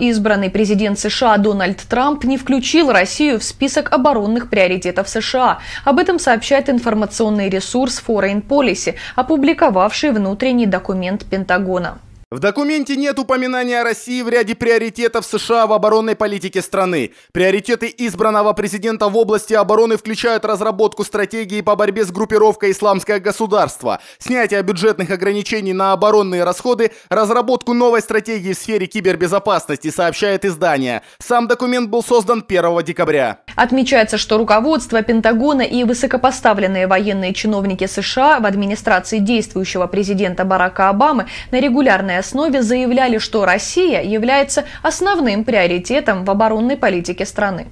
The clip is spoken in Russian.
Избранный президент США Дональд Трамп не включил Россию в список оборонных приоритетов США. Об этом сообщает информационный ресурс Foreign Policy, опубликовавший внутренний документ Пентагона. В документе нет упоминания о России в ряде приоритетов США в оборонной политике страны. Приоритеты избранного президента в области обороны включают разработку стратегии по борьбе с группировкой «Исламское государство», снятие бюджетных ограничений на оборонные расходы, разработку новой стратегии в сфере кибербезопасности, сообщает издание. Сам документ был создан 1 декабря. Отмечается, что руководство Пентагона и высокопоставленные военные чиновники США в администрации действующего президента Барака Обамы на регулярной основе заявляли, что Россия является основным приоритетом в оборонной политике страны.